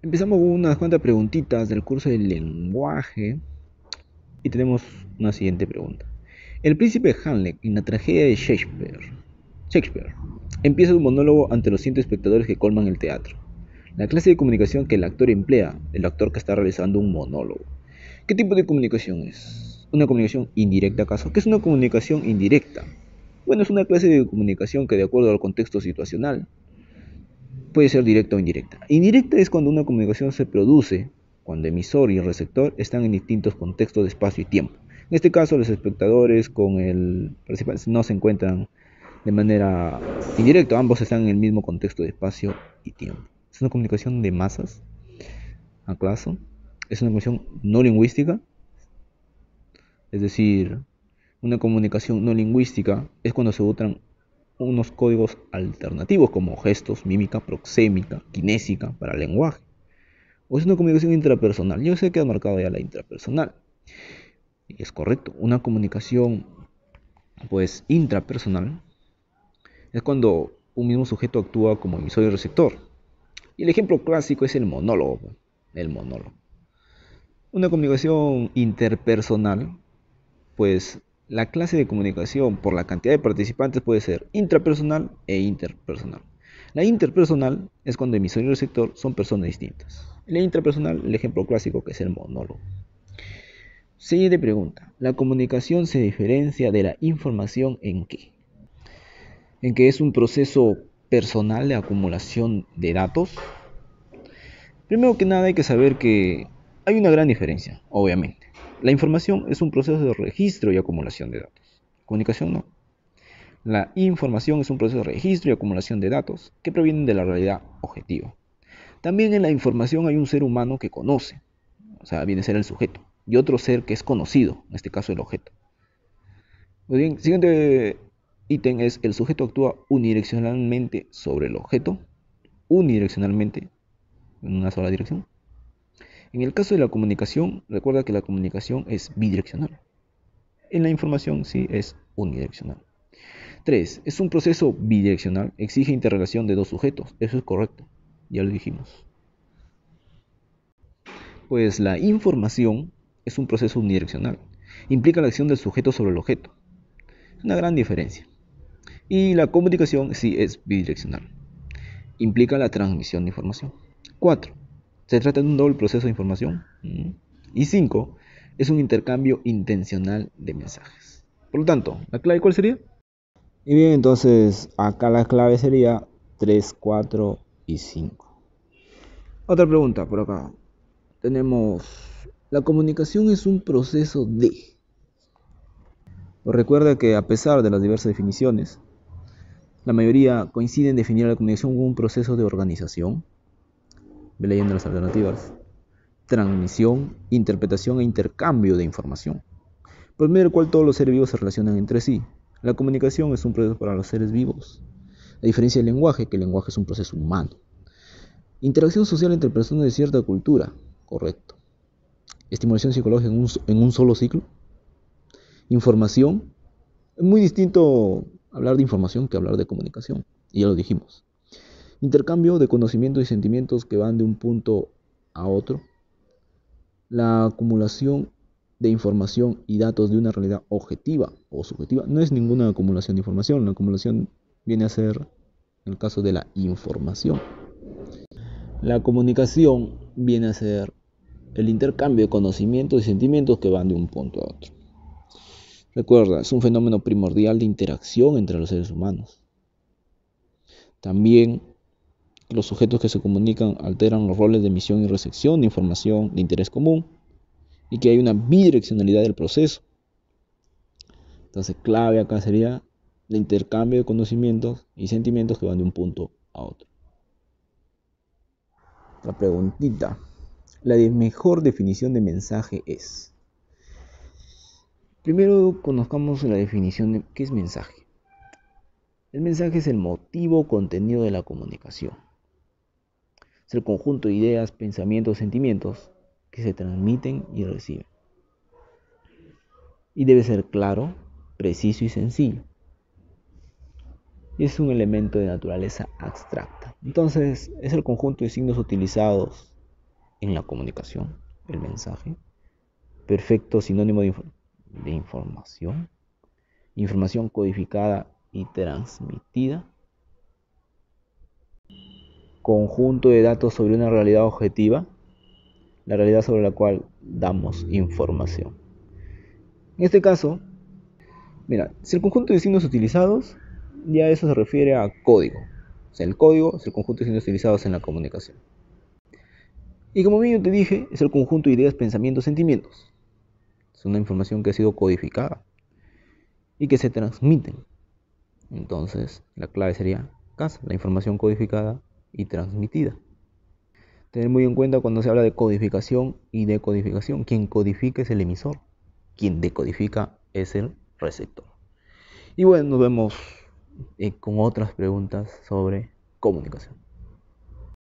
Empezamos con unas cuantas preguntitas del curso del lenguaje. Y tenemos una siguiente pregunta. El príncipe Hamlet en la tragedia de Shakespeare. Shakespeare empieza un monólogo ante los de espectadores que colman el teatro. La clase de comunicación que el actor emplea, el actor que está realizando un monólogo. ¿Qué tipo de comunicación es? ¿Una comunicación indirecta acaso? ¿Qué es una comunicación indirecta? Bueno, es una clase de comunicación que de acuerdo al contexto situacional puede ser directa o indirecta. Indirecta es cuando una comunicación se produce cuando emisor y receptor están en distintos contextos de espacio y tiempo. En este caso, los espectadores con el principal no se encuentran de manera indirecta, ambos están en el mismo contexto de espacio y tiempo. Es una comunicación de masas, a ¿acaso? Es una comunicación no lingüística, es decir, una comunicación no lingüística es cuando se usan unos códigos alternativos como gestos, mímica, proxémica, kinésica para el lenguaje. O es una comunicación intrapersonal. Yo sé que ha marcado ya la intrapersonal. Y es correcto. Una comunicación pues intrapersonal es cuando un mismo sujeto actúa como emisor y receptor. Y el ejemplo clásico es el monólogo. El monólogo. Una comunicación interpersonal pues la clase de comunicación por la cantidad de participantes puede ser intrapersonal e interpersonal. La interpersonal es cuando el emisor y receptor son personas distintas. La intrapersonal, el ejemplo clásico que es el monólogo. Siguiente pregunta. ¿La comunicación se diferencia de la información en qué? En que es un proceso personal de acumulación de datos. Primero que nada hay que saber que hay una gran diferencia, obviamente. La información es un proceso de registro y acumulación de datos. Comunicación no. La información es un proceso de registro y acumulación de datos que provienen de la realidad objetiva. También en la información hay un ser humano que conoce, o sea, viene a ser el sujeto, y otro ser que es conocido, en este caso el objeto. Muy bien, siguiente ítem es el sujeto actúa unidireccionalmente sobre el objeto, unidireccionalmente, en una sola dirección, en el caso de la comunicación, recuerda que la comunicación es bidireccional. En la información sí es unidireccional. 3. Es un proceso bidireccional, exige interrelación de dos sujetos. Eso es correcto, ya lo dijimos. Pues la información es un proceso unidireccional. Implica la acción del sujeto sobre el objeto. una gran diferencia. Y la comunicación sí es bidireccional. Implica la transmisión de información. 4. Se trata de un doble proceso de información. Y 5, es un intercambio intencional de mensajes. Por lo tanto, ¿la clave cuál sería? Y bien, entonces acá la clave sería 3, 4 y 5. Otra pregunta por acá. Tenemos, la comunicación es un proceso de... Pues recuerda que a pesar de las diversas definiciones, la mayoría coincide en definir la comunicación como un proceso de organización, Ve leyendo las alternativas. Transmisión, interpretación e intercambio de información. Por medio del cual todos los seres vivos se relacionan entre sí. La comunicación es un proceso para los seres vivos. A diferencia del lenguaje, que el lenguaje es un proceso humano. Interacción social entre personas de cierta cultura. Correcto. Estimulación psicológica en un, en un solo ciclo. Información. Es muy distinto hablar de información que hablar de comunicación. Y ya lo dijimos intercambio de conocimientos y sentimientos que van de un punto a otro, la acumulación de información y datos de una realidad objetiva o subjetiva no es ninguna acumulación de información, la acumulación viene a ser en el caso de la información. La comunicación viene a ser el intercambio de conocimientos y sentimientos que van de un punto a otro. Recuerda, es un fenómeno primordial de interacción entre los seres humanos. También los sujetos que se comunican alteran los roles de emisión y recepción de información de interés común y que hay una bidireccionalidad del proceso. Entonces, clave acá sería el intercambio de conocimientos y sentimientos que van de un punto a otro. Otra preguntita. La mejor definición de mensaje es. Primero conozcamos la definición de qué es mensaje. El mensaje es el motivo contenido de la comunicación es el conjunto de ideas, pensamientos, sentimientos que se transmiten y reciben. Y debe ser claro, preciso y sencillo. Y es un elemento de naturaleza abstracta. Entonces, es el conjunto de signos utilizados en la comunicación, el mensaje, perfecto sinónimo de, de información, información codificada y transmitida conjunto de datos sobre una realidad objetiva, la realidad sobre la cual damos información. En este caso, mira, si el conjunto de signos utilizados, ya eso se refiere a código. O sea, el código es el conjunto de signos utilizados en la comunicación. Y como bien te dije, es el conjunto de ideas, pensamientos, sentimientos. Es una información que ha sido codificada y que se transmiten. Entonces, la clave sería casa, la información codificada y transmitida. Tener muy en cuenta cuando se habla de codificación y decodificación. Quien codifica es el emisor, quien decodifica es el receptor. Y bueno, nos vemos eh, con otras preguntas sobre comunicación.